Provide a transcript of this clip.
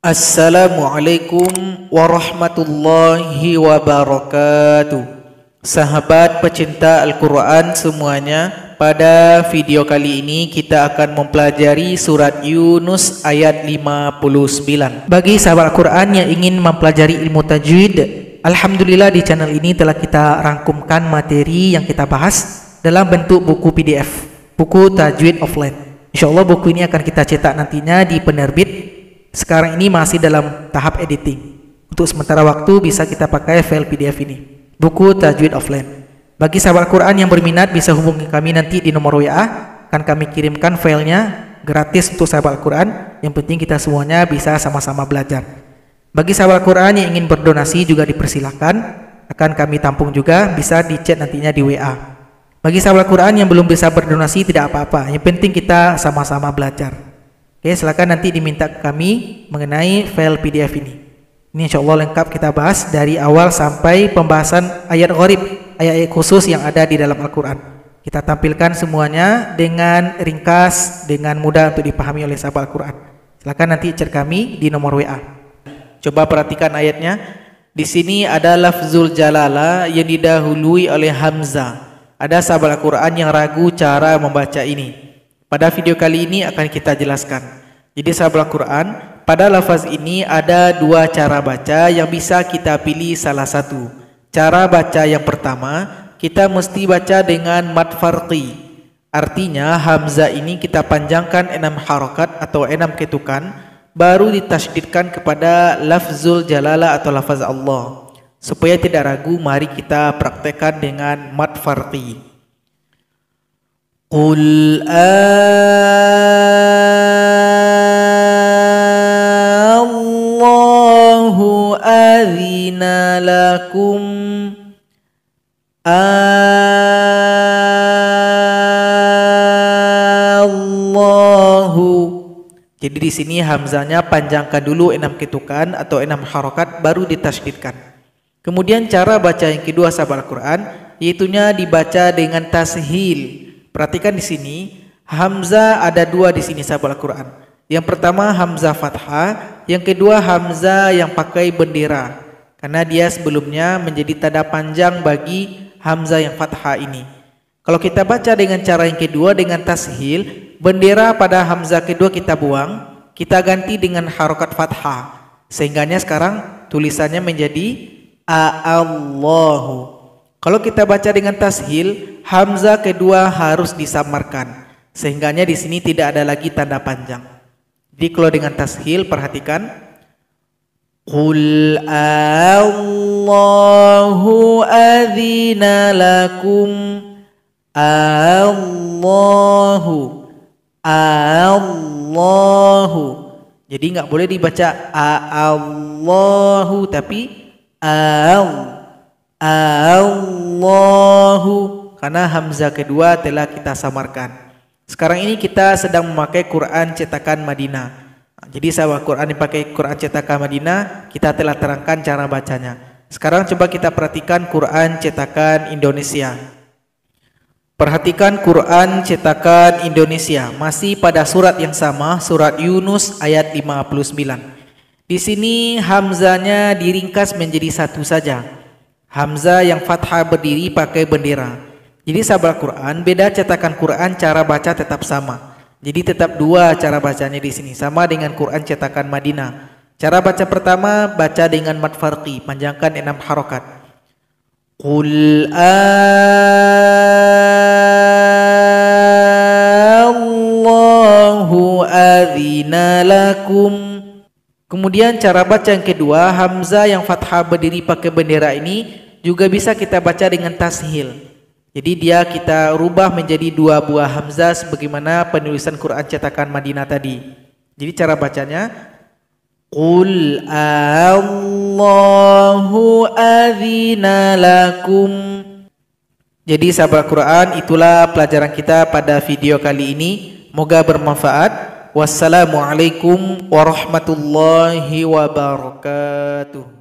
Assalamualaikum warahmatullahi wabarakatuh Sahabat pecinta Al-Quran semuanya Pada video kali ini kita akan mempelajari surat Yunus ayat 59 Bagi sahabat Al-Quran yang ingin mempelajari ilmu tajwid Alhamdulillah di channel ini telah kita rangkumkan materi yang kita bahas dalam bentuk buku PDF Buku Tajwid Offline Insya Allah buku ini akan kita cetak nantinya di penerbit sekarang ini masih dalam tahap editing. Untuk sementara waktu bisa kita pakai file PDF ini. Buku Tajwid Offline. Bagi sahabat Quran yang berminat bisa hubungi kami nanti di nomor WA. Akan kami kirimkan filenya gratis untuk sahabat Quran. Yang penting kita semuanya bisa sama-sama belajar. Bagi sahabat Quran yang ingin berdonasi juga dipersilahkan. Akan kami tampung juga bisa di chat nantinya di WA. Bagi sahabat Quran yang belum bisa berdonasi tidak apa-apa. Yang penting kita sama-sama belajar. Oke, silakan nanti diminta ke kami mengenai file PDF ini. Ini insya Allah lengkap kita bahas dari awal sampai pembahasan ayat gharib, ayat-ayat khusus yang ada di dalam Al-Quran. Kita tampilkan semuanya dengan ringkas, dengan mudah untuk dipahami oleh sahabat Al-Quran. Silakan nanti cek kami di nomor WA. Coba perhatikan ayatnya. Di sini ada lafzul jalala yang didahului oleh Hamzah. Ada sahabat Al-Quran yang ragu cara membaca ini. Pada video kali ini akan kita jelaskan. Jadi sahabat Quran, pada lafaz ini ada dua cara baca yang bisa kita pilih salah satu. Cara baca yang pertama, kita mesti baca dengan mad farqi. Artinya hamzah ini kita panjangkan enam harokat atau enam ketukan baru ditasydidkan kepada lafzul jalala atau lafaz Allah. Supaya tidak ragu, mari kita praktekkan dengan mad farqi. قل الله أذن لكم Allahu Jadi di sini hamzanya panjangkan dulu enam ketukan atau enam harokat baru ditasydidkan. Kemudian cara baca yang kedua sahabat Al-Quran yaitunya dibaca dengan tashil Perhatikan di sini, Hamzah ada dua di sini sahabat Al-Quran. Yang pertama Hamzah Fathah, yang kedua Hamzah yang pakai bendera. Karena dia sebelumnya menjadi tanda panjang bagi Hamzah yang Fathah ini. Kalau kita baca dengan cara yang kedua dengan tashil, bendera pada Hamzah kedua kita buang, kita ganti dengan harokat Fathah. Sehingganya sekarang tulisannya menjadi a Allahu. Kalau kita baca dengan tashil, Hamzah kedua harus disamarkan. Sehingganya di sini tidak ada lagi tanda panjang. Jadi kalau dengan tashil perhatikan Qul Allahu adzina lakum Allahu Allahu Jadi nggak boleh dibaca Allahu tapi Al Allahu karena Hamzah kedua telah kita samarkan. Sekarang ini kita sedang memakai Quran cetakan Madinah. jadi sama Quran dipakai Quran cetakan Madinah, kita telah terangkan cara bacanya. Sekarang coba kita perhatikan Quran cetakan Indonesia. Perhatikan Quran cetakan Indonesia masih pada surat yang sama, surat Yunus ayat 59. Di sini Hamzanya diringkas menjadi satu saja. Hamzah yang fathah berdiri pakai bendera. Jadi sabar Quran, beda cetakan Quran cara baca tetap sama. Jadi tetap dua cara bacanya di sini sama dengan Quran cetakan Madinah. Cara baca pertama baca dengan mad farqi, panjangkan enam harokat. Qul Allahu adzina lakum. Kemudian cara baca yang kedua, hamzah yang fathah berdiri pakai bendera ini juga bisa kita baca dengan tashil. Jadi dia kita rubah menjadi dua buah hamzah sebagaimana penulisan Quran cetakan Madinah tadi. Jadi cara bacanya Qul Allahu adzina lakum Jadi sahabat Quran itulah pelajaran kita pada video kali ini. Moga bermanfaat. Wassalamualaikum warahmatullahi wabarakatuh.